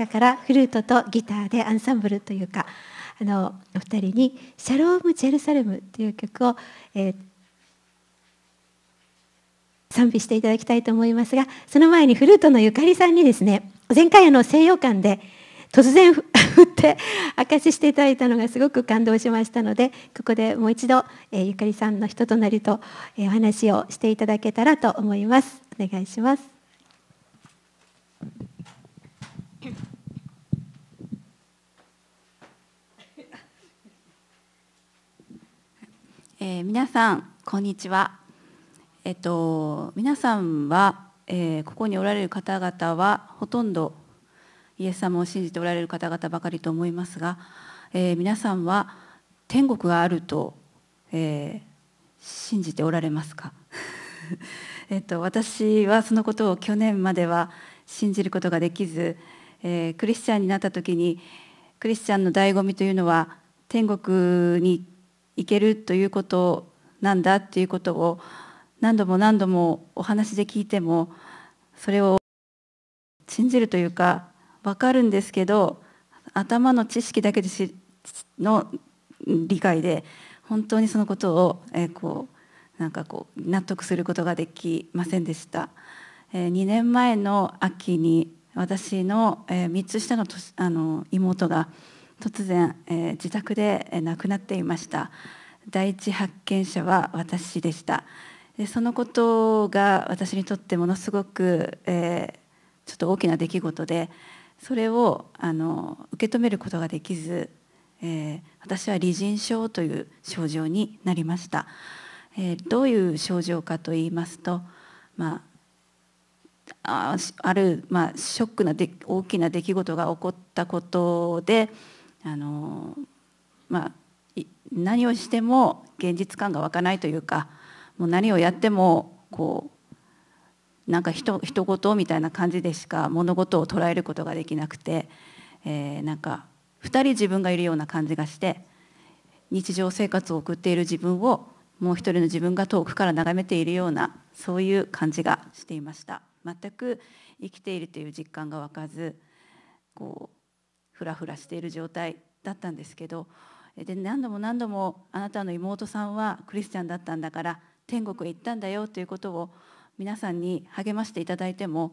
だからフルートとギターでアンサンブルというかあのお二人に「シャローム・ジェルサレム」という曲を、えー、賛美していただきたいと思いますがその前にフルートのゆかりさんにですね前回あの西洋館で突然 振って明かししていただいたのがすごく感動しましたのでここでもう一度、えー、ゆかりさんの人となりと、えー、お話をしていただけたらと思います。お願いしますえー、皆さんこんにちは。えっと皆さんは、えー、ここにおられる方々はほとんどイエス様を信じておられる方々ばかりと思いますが、えー、皆さんは天国があると、え信じておられますか。えっと私はそのことを去年までは信じることができず、えクリスチャンになった時にクリスチャンの醍醐味というのは天国にいけるということなんだということを何度も何度もお話で聞いてもそれを信じるというか分かるんですけど頭の知識だけでしの理解で本当にそのことを、えー、こうなんかこう納得することができませんでした。えー、2年前の秋に私の、えー、3つ下のあの妹が突然、えー、自宅で亡くなっていました第一発見者は私でしたでそのことが私にとってものすごく、えー、ちょっと大きな出来事でそれをあの受け止めることができず、えー、私は離人症という症状になりました、えー、どういう症状かと言いますと、まあ、ある、まあ、ショックなで大きな出来事が起こったことであのまあ、何をしても現実感が湧かないというかもう何をやってもこうなんかひと事みたいな感じでしか物事を捉えることができなくて、えー、なんか2人自分がいるような感じがして日常生活を送っている自分をもう一人の自分が遠くから眺めているようなそういう感じがしていました全く生きているという実感が湧かずこうふらふらしている状態だったんですけどで何度も何度もあなたの妹さんはクリスチャンだったんだから天国へ行ったんだよということを皆さんに励ましていただいても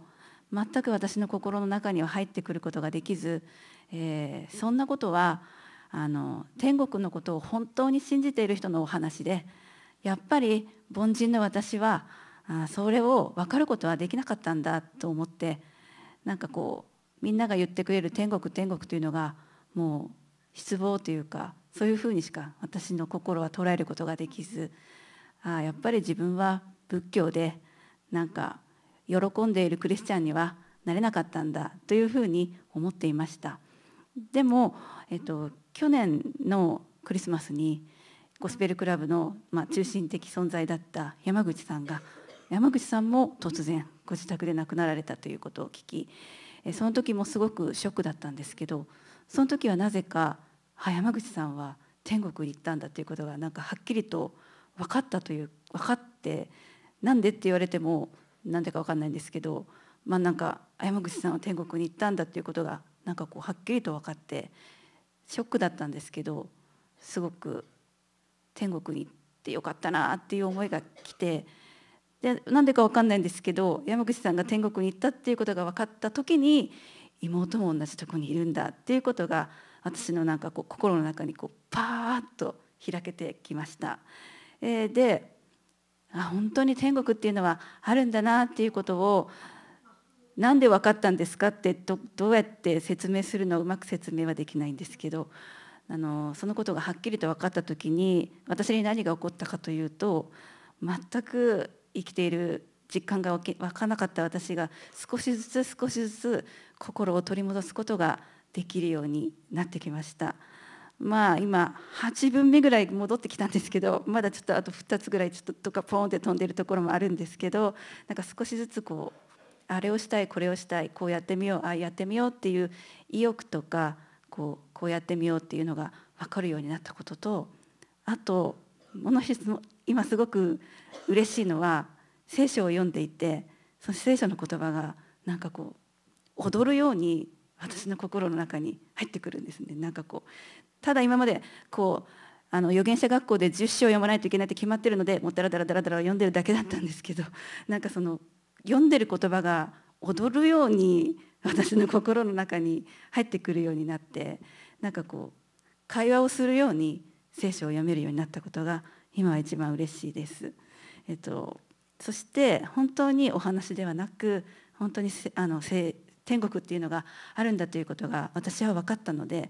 全く私の心の中には入ってくることができず、えー、そんなことはあの天国のことを本当に信じている人のお話でやっぱり凡人の私はあそれを分かることはできなかったんだと思ってなんかこうみんなが言ってくれる天国天国というのがもう失望というかそういうふうにしか私の心は捉えることができずああやっぱり自分は仏教でなんか喜んでいるクリスチャンにはなれなかったんだというふうに思っていましたでも、えっと、去年のクリスマスにゴスペルクラブの、まあ、中心的存在だった山口さんが山口さんも突然ご自宅で亡くなられたということを聞きその時もすごくショックだったんですけどその時はなぜか山口さんは天国に行ったんだということがなんかはっきりと分かったという分かってなんでって言われてもなんでか分かんないんですけどまあなんか山口さんは天国に行ったんだっていうことがなんかこうはっきりと分かってショックだったんですけどすごく天国に行ってよかったなっていう思いが来て。でなんでか分かんないんですけど山口さんが天国に行ったっていうことが分かった時に妹も同じとこにいるんだっていうことが私のなんかこう心の中にこうパーッと開けてきました。えー、であ本当に天国っていうのはあるんだなっていうことをなんで分かったんですかってどどうやって説明するのうまく説明はできないんですけどあのそのことがはっきりと分かった時に私に何が起こったかというと全く生きている実感が湧かなかった私が少しずつ少しずつ心を取り戻すことができるようになってきましたまあ今8分目ぐらい戻ってきたんですけどまだちょっとあと2つぐらいちょっととかポーンって飛んでるところもあるんですけどなんか少しずつこうあれをしたいこれをしたいこうやってみようああやってみようっていう意欲とかこうこうやってみようっていうのが分かるようになったこととあともの今すごく嬉しいのは聖書を読んでいてその聖書の言葉がなんかこう踊るように私の心の中に入ってくるんですねなんかこうただ今までこうあの預言者学校で10章読まないといけないって決まってるのでもうダラダラダラダラ読んでるだけだったんですけど なんかその読んでる言葉が踊るように私の心の中に入ってくるようになってなんかこう会話をするように聖書を読めるようになったことが今は一番嬉しいです。えっと、そして本当にお話ではなく本当にあの天国っていうのがあるんだということが私は分かったので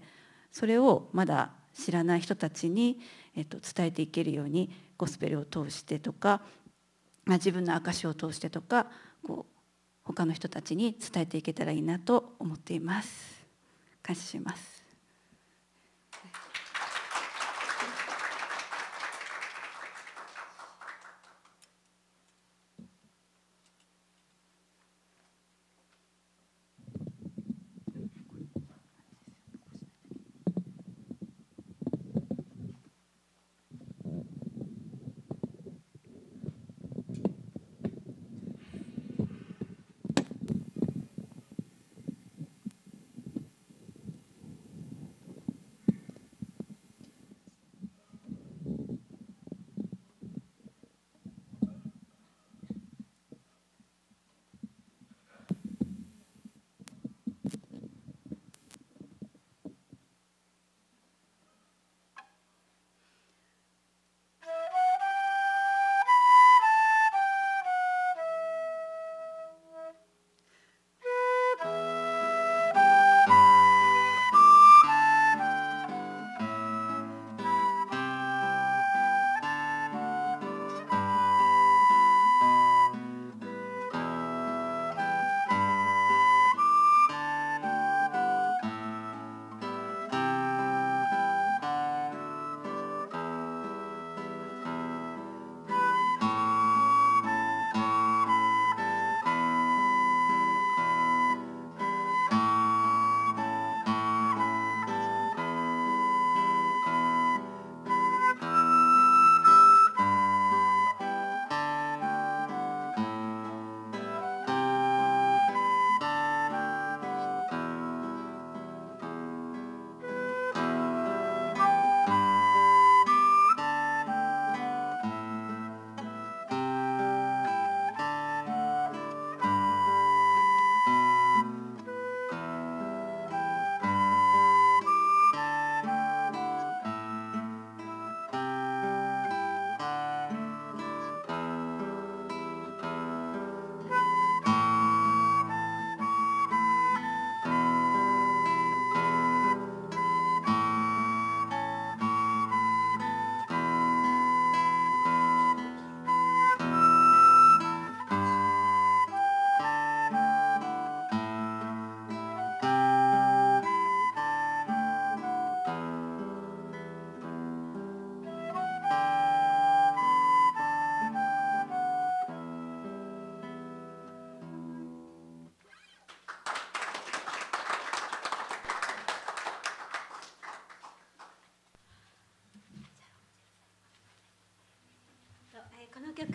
それをまだ知らない人たちに、えっと、伝えていけるようにゴスペルを通してとか自分の証しを通してとかこう他の人たちに伝えていけたらいいなと思っています。感謝します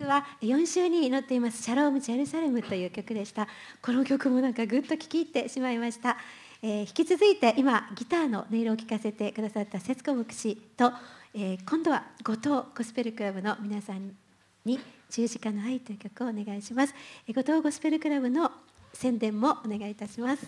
は4週に祈っています「シャローム・ジェルサレム」という曲でしたこの曲もなんかぐっと聴き入ってしまいました、えー、引き続いて今ギターの音色を聴かせてくださった節子牧師と、えー、今度は後藤ゴスペルクラブの皆さんに「十字架の愛」という曲をお願いします、えー、後藤ゴスペルクラブの宣伝もお願いいたします